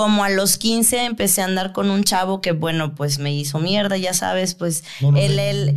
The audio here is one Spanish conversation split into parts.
como a los 15 empecé a andar con un chavo que, bueno, pues me hizo mierda, ya sabes, pues él,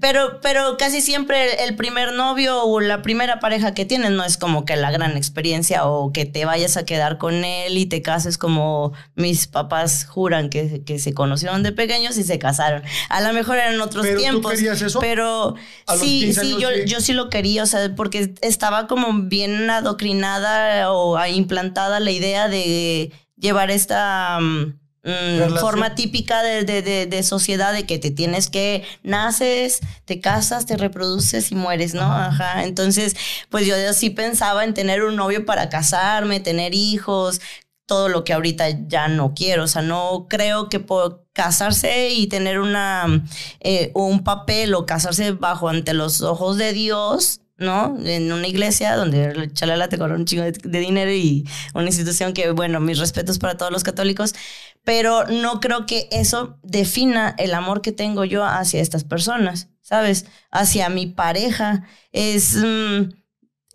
pero, pero casi siempre el, primer novio o la primera pareja que tienes no es como que la gran experiencia o que te vayas a quedar con él y te cases como mis papás juran que, se conocieron de pequeños y se casaron. A lo mejor eran otros tiempos. eso? Pero sí, sí, yo, yo sí lo quería, o sea, porque estaba como bien adoctrinada o implantada la idea de llevar esta mm, mm, forma típica de, de, de, sociedad de que te tienes que, naces, te casas, te reproduces y mueres, ¿no? Ajá. Entonces, pues yo sí pensaba en tener un novio para casarme, tener hijos, todo lo que ahorita ya no quiero. O sea, no creo que por casarse y tener una, eh, un papel o casarse bajo ante los ojos de Dios ¿no? En una iglesia donde chalala te cobra un chingo de, dinero y una institución que, bueno, mis respetos para todos los católicos, pero no creo que eso defina el amor que tengo yo hacia estas personas, ¿sabes? Hacia mi pareja. Es, mm,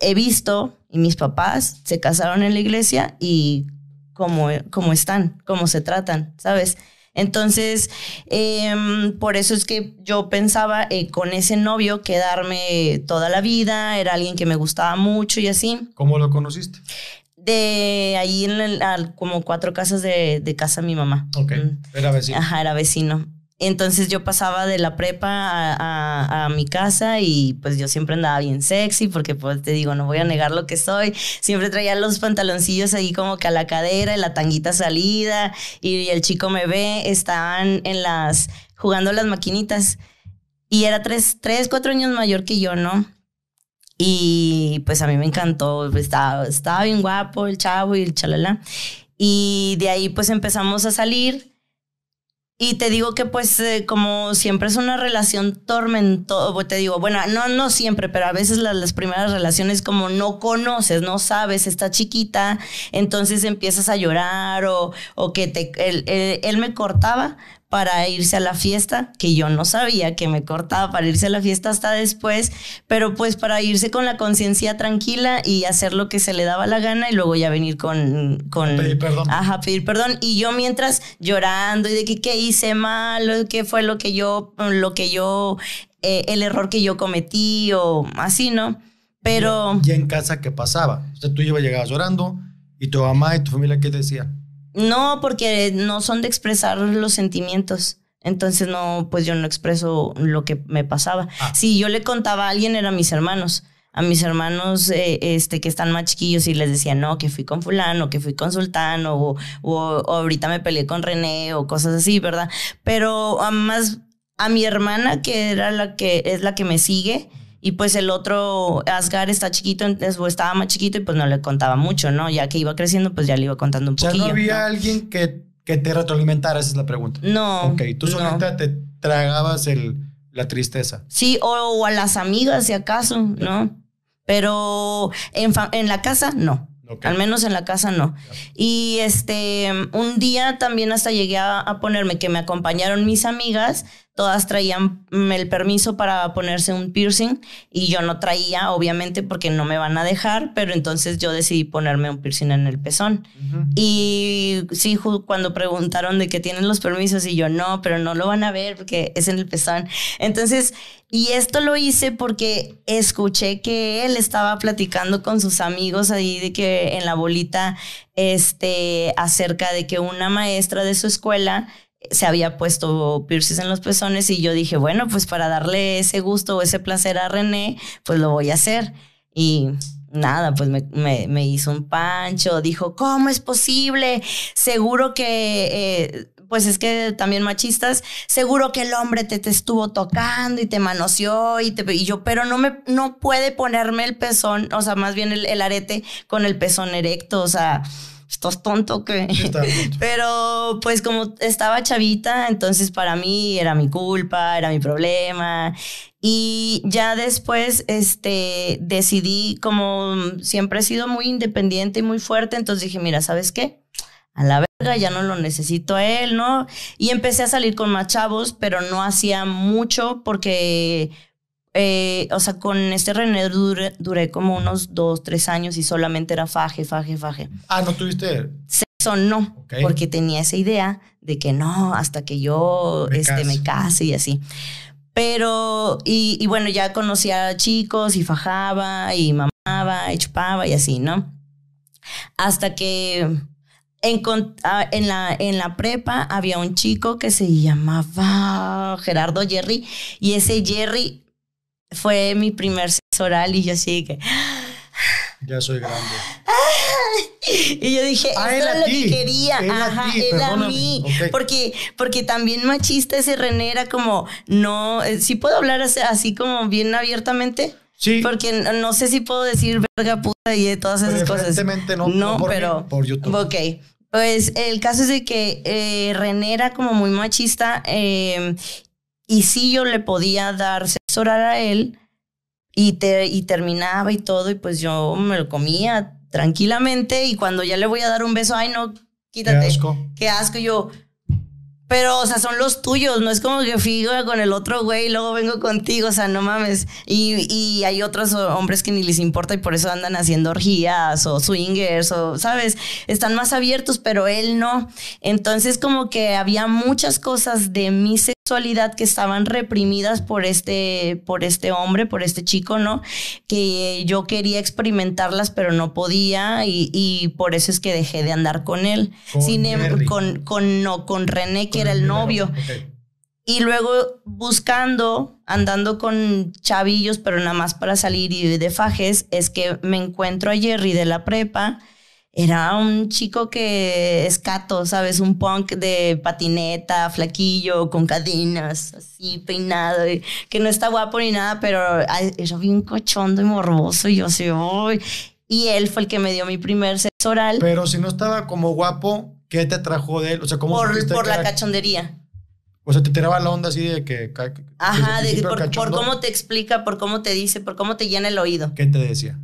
he visto, y mis papás se casaron en la iglesia y cómo, cómo están, cómo se tratan, ¿sabes? Entonces, em, por eso es que yo pensaba eh, con ese novio quedarme toda la vida, era alguien que me gustaba mucho y así. ¿Cómo lo conociste? De ahí en como cuatro casas de, de casa de mi mamá. Ok, mm. era vecino. Ajá, era vecino. Entonces yo pasaba de la prepa a, mi casa y pues yo siempre andaba bien sexy porque pues te digo, no voy a negar lo que soy. Siempre traía los pantaloncillos ahí como que a la cadera y la tanguita salida y, el chico me ve, estaban en las, jugando las maquinitas y era tres, tres, cuatro años mayor que yo, ¿no? Y pues a mí me encantó, pues, estaba, estaba bien guapo el chavo y el chalala. Y de ahí pues empezamos a salir y te digo que pues eh, como siempre es una relación tormentosa, te digo, bueno, no, no siempre, pero a veces las, primeras relaciones como no conoces, no sabes, está chiquita, entonces empiezas a llorar o, o que te, eh, él me cortaba, para irse a la fiesta, que yo no sabía que me cortaba para irse a la fiesta hasta después, pero pues para irse con la conciencia tranquila y hacer lo que se le daba la gana y luego ya venir con... con pedir perdón. Ajá, pedir perdón. Y yo mientras llorando y de que qué hice mal, qué fue lo que yo, lo que yo, eh, el error que yo cometí o así, ¿no? Pero... Ya en casa qué pasaba? O sea, tú ibas, llegabas llorando y tu mamá y tu familia, ¿qué decía? No, porque no son de expresar los sentimientos. Entonces no, pues yo no expreso lo que me pasaba. Ah. Si yo le contaba a alguien, eran mis hermanos. A mis hermanos eh, este, que están más chiquillos y les decía, no, que fui con fulano, que fui con sultano, o, ahorita me peleé con René, o cosas así, ¿verdad? Pero a más a mi hermana, que era la que es la que me sigue, y pues el otro Asgar está chiquito, estaba más chiquito y pues no le contaba mucho, ¿no? Ya que iba creciendo, pues ya le iba contando un o sea, había alguien que, que, te retroalimentara, esa es la pregunta. No. Ok, tú solamente te tragabas el, la tristeza. Sí, o, a las amigas, si acaso, ¿no? Pero en, la casa, no. Al menos en la casa no. Y este, un día también hasta llegué a, ponerme que me acompañaron mis amigas todas traían el permiso para ponerse un piercing y yo no traía, obviamente, porque no me van a dejar, pero entonces yo decidí ponerme un piercing en el pezón. Y sí, cuando preguntaron de qué tienen los permisos y yo no, pero no lo van a ver porque es en el pezón. Entonces, y esto lo hice porque escuché que él estaba platicando con sus amigos ahí de que en la bolita, este, acerca de que una maestra de su escuela se había puesto piercings en los pezones y yo dije, bueno, pues para darle ese gusto o ese placer a René, pues lo voy a hacer. Y nada, pues me, hizo un pancho, dijo, ¿cómo es posible? Seguro que... Eh, pues es que también machistas, seguro que el hombre te, estuvo tocando y te manoseó y, te, yo, pero no me, no puede ponerme el pezón, o sea, más bien el arete con el pezón erecto, o sea, estás tonto que... Pero pues como estaba chavita, entonces para mí era mi culpa, era mi problema. Y ya después este, decidí, como siempre he sido muy independiente y muy fuerte, entonces dije, mira, ¿sabes qué? a la verga, ya no lo necesito a él, ¿no? Y empecé a salir con más chavos, pero no hacía mucho porque eh, o sea, con este René duré, como unos dos, tres años y solamente era faje, faje, faje. Ah, ¿no tuviste? Sexo no, porque tenía esa idea de que no, hasta que yo me este, me y así. Pero, y, bueno, ya conocía chicos y fajaba y mamaba y chupaba y así, ¿no? Hasta que ah, en, la, en la prepa había un chico que se llamaba Gerardo Jerry y ese Jerry fue mi primer sexo y yo así que... Ya soy grande. Y yo dije, ah, esto es lo que quería. Ajá, a a mí. Porque, porque también machista ese renera era como, no, si eh, ¿sí puedo hablar así, como bien abiertamente. Sí. Porque no sé si puedo decir verga puta y todas esas cosas. no, no pero por YouTube. Ok. Pues el caso es de que eh, era como muy machista eh, y sí yo le podía dar orar a él y, te, y terminaba y todo, y pues yo me lo comía tranquilamente y cuando ya le voy a dar un beso, ay no, quítate, qué asco, qué asco, yo, pero, o sea, son los tuyos, no es como que fui con el otro güey y luego vengo contigo, o sea, no mames. Y, hay otros hombres que ni les importa y por eso andan haciendo orgías o swingers o, ¿sabes? Están más abiertos, pero él no. Entonces, como que había muchas cosas de mi sexualidad que estaban reprimidas por este, por este hombre, por este chico, ¿no? Que yo quería experimentarlas, pero no podía y, por eso es que dejé de andar con él. Em, no, con René, que era el novio. Y luego buscando, andando con chavillos, pero nada más para salir y de fajes, es que me encuentro a Jerry de la prepa. Era un chico que escato, ¿sabes? Un punk de patineta, flaquillo, con cadenas, así, peinado, que no está guapo ni nada, pero yo vi un cochondo y morboso. Y yo así, hoy Y él fue el que me dio mi primer sexo oral. Pero si no estaba como guapo, ¿Qué te trajo de él? O sea, ¿cómo Por, por la cachondería. O sea, te tiraba la onda así de que. Ajá, por, cómo te explica, por cómo te dice, por cómo te llena el oído. ¿Qué te decía?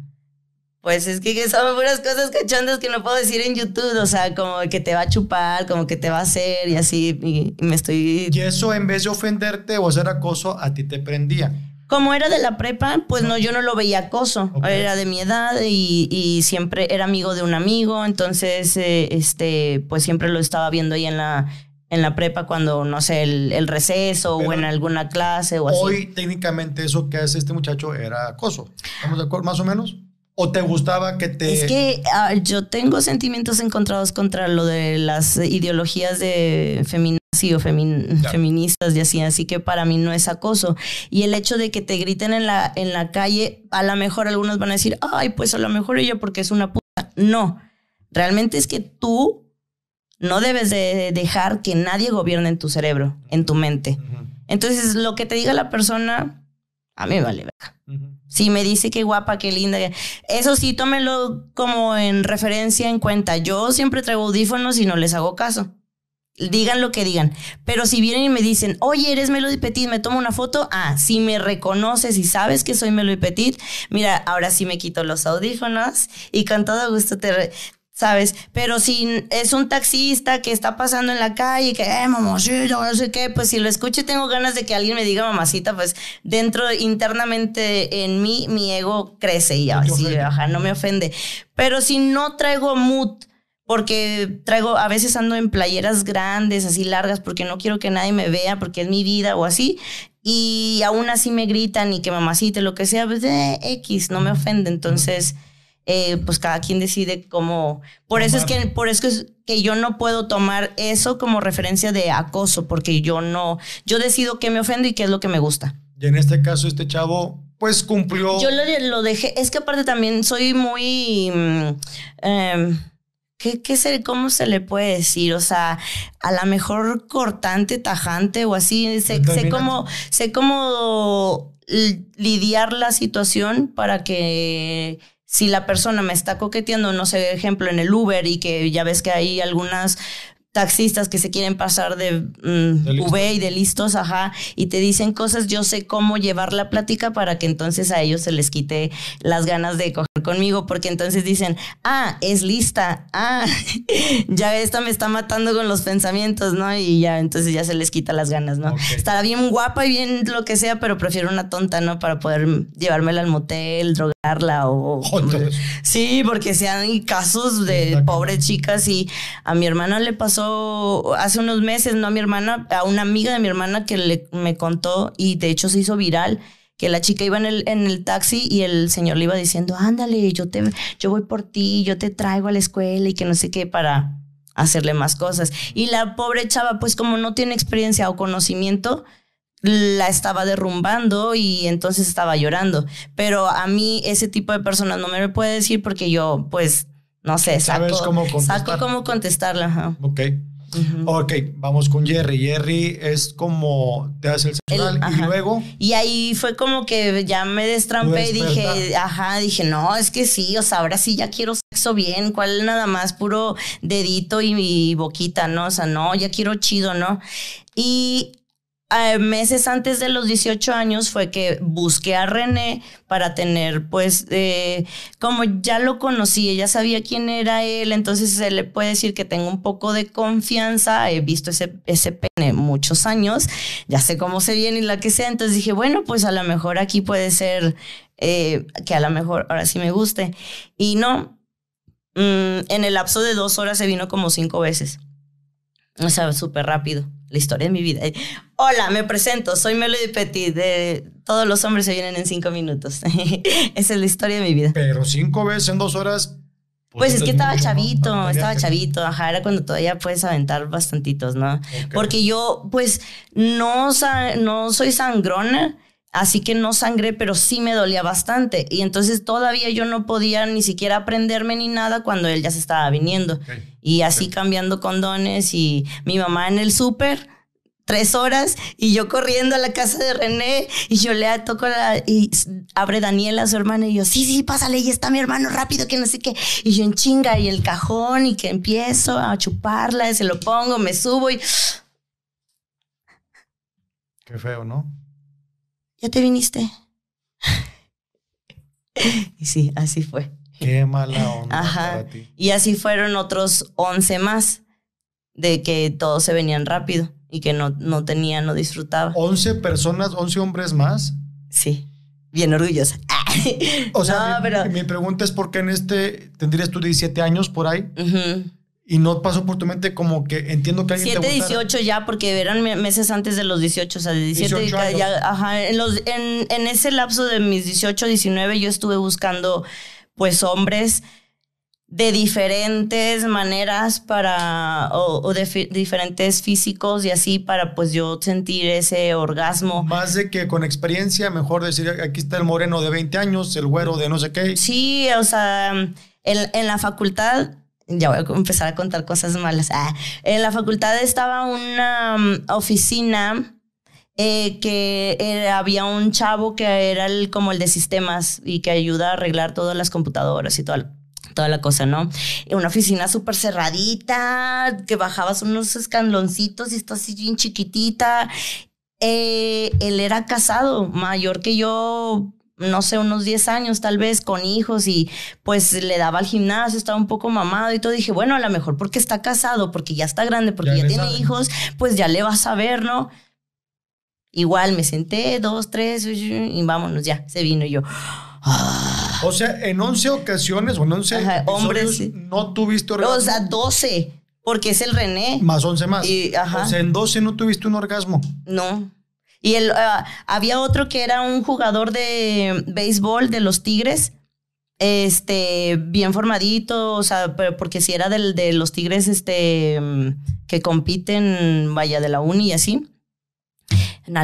Pues es que son puras cosas cachondas que no puedo decir en YouTube. O sea, como que te va a chupar, como que te va a hacer y así. y me estoy. Y eso en vez de ofenderte o hacer acoso, a ti te prendía. Como era de la prepa, pues no, yo no lo veía acoso. Era de mi edad y, siempre era amigo de un amigo. Entonces, eh, este, pues siempre lo estaba viendo ahí en la, en la prepa cuando, no sé, el, receso o en alguna clase o así. Hoy, técnicamente, eso que hace este muchacho era acoso. ¿Estamos de acuerdo? Más o menos. ¿O te gustaba que te.? Es que ah, yo tengo sentimientos encontrados contra lo de las ideologías de femin sido feministas y así, así que para mí no es acoso. Y el hecho de que te griten en la, en la calle, a lo mejor algunos van a decir, ay, pues a lo mejor ella porque es una puta. No, realmente es que tú no debes de dejar que nadie gobierne en tu cerebro, en tu mente. Entonces, lo que te diga la persona, a mí vale Si me dice qué guapa, qué linda, eso sí, tómelo como en referencia en cuenta. Yo siempre traigo audífonos y no les hago caso digan lo que digan. Pero si vienen y me dicen, oye, eres Melody Petit, me tomo una foto, ah, si me reconoces y sabes que soy Melody Petit, mira, ahora sí me quito los audífonos y con todo gusto te... ¿Sabes? Pero si es un taxista que está pasando en la calle, que, eh, mamacita, no sé qué, pues si lo escuché, tengo ganas de que alguien me diga mamacita, pues dentro, internamente en mí, mi ego crece y así, no me ofende. Pero si no traigo mood porque traigo, a veces ando en playeras grandes, así largas, porque no quiero que nadie me vea, porque es mi vida o así. Y aún así me gritan y que mamacita, lo que sea, pues de eh, X, no me ofende. Entonces, eh, pues cada quien decide cómo. Por eso es que, por eso es que yo no puedo tomar eso como referencia de acoso, porque yo no, yo decido qué me ofende y qué es lo que me gusta. Y en este caso, este chavo pues cumplió. Yo lo, lo, dejé, es que aparte también soy muy... Mm, em, ¿Qué, qué se, ¿Cómo se le puede decir? O sea, a lo mejor cortante, tajante o así. Sé, sé cómo, sé cómo lidiar la situación para que si la persona me está coqueteando, no sé, ejemplo, en el Uber y que ya ves que hay algunas taxistas que se quieren pasar de, UV mm, V y de listos, ajá, y te dicen cosas, yo sé cómo llevar la plática para que entonces a ellos se les quite las ganas de coger conmigo, porque entonces dicen, ah, es lista, ah, ya esta me está matando con los pensamientos, ¿no? Y ya, entonces ya se les quita las ganas, ¿no? Estará bien guapa y bien lo que sea, pero prefiero una tonta, ¿no? Para poder llevármela al motel, drogarla o... sí, porque sean casos de pobres chicas y a mi hermana le pasó hace unos meses, no a mi hermana, a una amiga de mi hermana que le, me contó y de hecho se hizo viral que la chica iba en el, taxi y el señor le iba diciendo, ándale, yo, te, yo voy por ti, yo te traigo a la escuela y que no sé qué para hacerle más cosas. Y la pobre chava, pues como no tiene experiencia o conocimiento, la estaba derrumbando y entonces estaba llorando. Pero a mí ese tipo de personas no me lo puede decir porque yo, pues, no sé, saco, ¿Sabes cómo cómo contestarla. Ok. Ok, vamos con Jerry. Jerry es como te hace el sexual y luego. Y ahí fue como que ya me destrampé y dije, ajá, dije, no, es que sí, o sea, ahora sí ya quiero sexo bien, cuál nada más puro dedito y, y boquita, ¿no? O sea, no, ya quiero chido, ¿no? Y eh, meses antes de los 18 años fue que busqué a René para tener, pues, eh, como ya lo conocí, ella sabía quién era él, entonces se le puede decir que tengo un poco de confianza, he visto ese, ese pene muchos años, ya sé cómo se viene y la que sea, entonces dije, bueno, pues a lo mejor aquí puede ser eh, que a lo mejor ahora sí me guste. Y no, mm, en el lapso de dos horas se vino como cinco veces, o sea, súper rápido la historia de mi vida. Eh, hola, me presento, soy Melody Petit, de todos los hombres se vienen en cinco minutos. Esa es la historia de mi vida. Pero cinco veces en dos horas. Pues, pues es que estaba chavito, estaba chavito, ajá, era cuando todavía puedes aventar bastantitos, ¿no? Porque yo, pues, no, no soy sangrona, Así que no sangré, pero sí me dolía bastante. Y entonces todavía yo no podía ni siquiera aprenderme ni nada cuando él ya se estaba viniendo. Y así cambiando condones y mi mamá en el súper tres horas y yo corriendo a la casa de René y yo le toco la, y abre Daniela, su hermana, y yo, sí, sí, pásale, y está mi hermano, rápido, que no sé qué. Y yo en chinga y el cajón y que empiezo a chuparla, y se lo pongo, me subo y... Qué feo, ¿no? ¿ya te viniste? y sí, así fue. Qué mala onda Para ti. Y así fueron otros 11 más de que todos se venían rápido y que no, no tenía, no disfrutaba. ¿11 personas, 11 hombres más? Sí, bien orgullosa. o sea, mi, pregunta es por qué en este, tendrías tú 17 años por ahí. Ajá y no pasó por tu mente como que entiendo que alguien 7, te 18 ya, porque eran meses antes de los 18, o sea, de 17 ya, ajá, en, los, en, en, ese lapso de mis 18, 19 yo estuve buscando pues hombres de diferentes maneras para, o, de diferentes físicos y así para pues yo sentir ese orgasmo. Más de que con experiencia, mejor decir, aquí está el moreno de 20 años, el güero de no sé qué. Sí, o sea, en, en la facultad ya voy a empezar a contar cosas malas. Ah, en la facultad estaba una mm, oficina eh, que había un chavo que era como el de sistemas y que ayuda a arreglar todas las computadoras y toda, toda la cosa, ¿no? Una oficina súper cerradita, que bajabas unos escaloncitos y está así bien chiquitita. Eh, él era casado, mayor que yo no sé, unos 10 años tal vez con hijos y pues le daba al gimnasio, estaba un poco mamado y todo. Dije, bueno, a lo mejor porque está casado, porque ya está grande, porque ya, tiene hijos, pues ya le vas a ver, ¿no? Igual me senté, dos, tres, y vámonos, ya, se vino yo. Ah". O sea, en 11 ocasiones o en 11 hombres, no tuviste orgasmo. O sea, 12, porque es el René. Más 11 más. O sea, en 12 no tuviste un orgasmo. No. Y el, ah, había otro que era un jugador de béisbol de los Tigres, este, bien formadito, o sea, porque si era del, de los Tigres este, que compiten, vaya, de la uni y así. En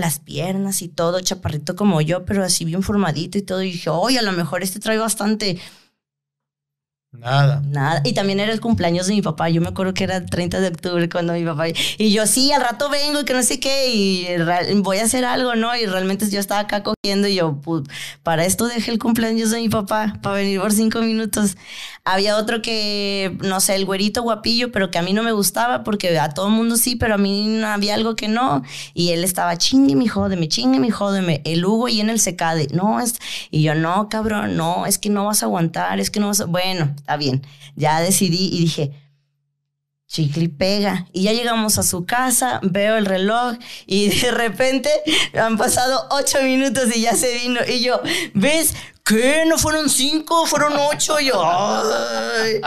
las piernas y todo, chaparrito como yo, pero así bien formadito y todo. Y dije, oye, a lo mejor este trae bastante Nada. Nada. Y también era el cumpleaños de mi papá. Yo me acuerdo que era el 30 de octubre cuando mi papá. Y yo, sí, al rato vengo y que no sé qué, y voy a hacer algo, ¿no? Y realmente yo estaba acá cogiendo y yo, para esto dejé el cumpleaños de mi papá, para venir por cinco minutos. Había otro que, no sé, el güerito guapillo, pero que a mí no me gustaba porque a todo el mundo sí, pero a mí había algo que no. Y él estaba, chingue mi jódeme, chingue mi jódeme. El Hugo y en el secade, no, es. Y yo, no, cabrón, no, es que no vas a aguantar, es que no vas a. Bueno está bien. Ya decidí y dije, chicle pega. Y ya llegamos a su casa, veo el reloj y de repente han pasado ocho minutos y ya se vino. Y yo, ¿ves? ¿Qué? ¿No fueron cinco? ¿Fueron ocho? Y yo, ¡ay!